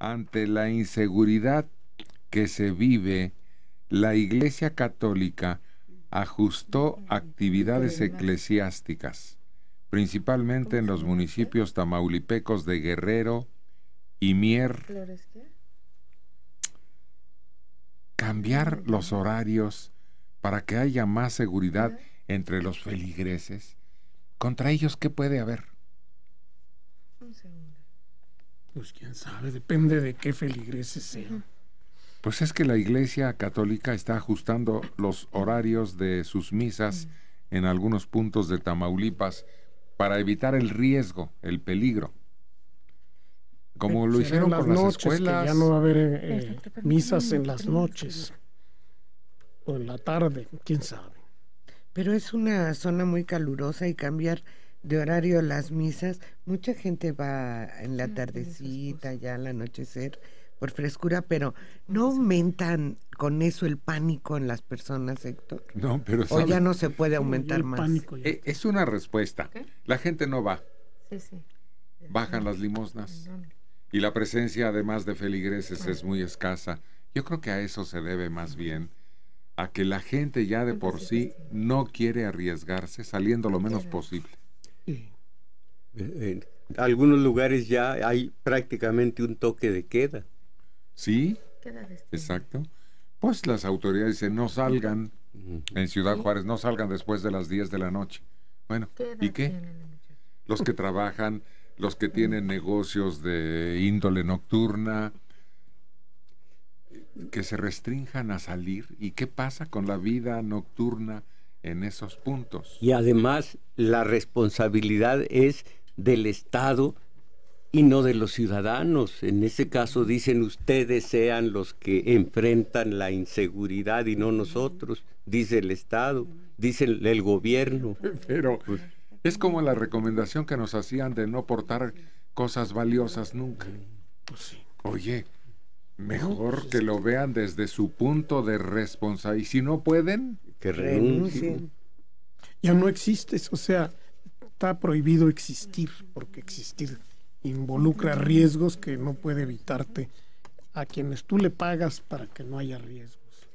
ante la inseguridad que se vive, la Iglesia Católica ajustó actividades eclesiásticas, principalmente en los municipios tamaulipecos de Guerrero y Mier. Cambiar los horarios para que haya más seguridad entre los feligreses. ¿Contra ellos qué puede haber? Pues quién sabe, depende de qué feligreses sean. Pues es que la Iglesia Católica está ajustando los horarios de sus misas en algunos puntos de Tamaulipas para evitar el riesgo, el peligro. Como lo hicieron las escuelas. ya no va a haber eh, misas mm, en las noches o en la tarde, quién sabe. Pero es una zona muy calurosa y cambiar de horario las misas, mucha gente va en la tardecita, ya al anochecer, por frescura, pero ¿no aumentan con eso el pánico en las personas, Héctor? No, pero... sí. O ya no se puede aumentar más. Eh, es una respuesta. La gente no va. Bajan las limosnas. Y la presencia, además de feligreses, es muy escasa. Yo creo que a eso se debe más bien a que la gente ya de por sí no quiere arriesgarse saliendo lo menos posible. Eh, en algunos lugares ya hay prácticamente un toque de queda. Sí, exacto. Pues las autoridades dicen, no salgan en Ciudad Juárez, no salgan después de las 10 de la noche. Bueno, ¿y qué? Los que trabajan, los que tienen negocios de índole nocturna, que se restrinjan a salir. ¿Y qué pasa con la vida nocturna en esos puntos? Y además la responsabilidad es del Estado y no de los ciudadanos. En ese caso dicen ustedes sean los que enfrentan la inseguridad y no nosotros, dice el Estado, dice el, gobierno. Pero pues, es como la recomendación que nos hacían de no portar cosas valiosas nunca. Pues Oye, mejor pues que lo vean desde su punto de responsabilidad. Y si no pueden, que renuncien. Ya no existes, o sea, está prohibido existir, porque existir involucra riesgos que no puede evitarte a quienes tú le pagas para que no haya riesgos.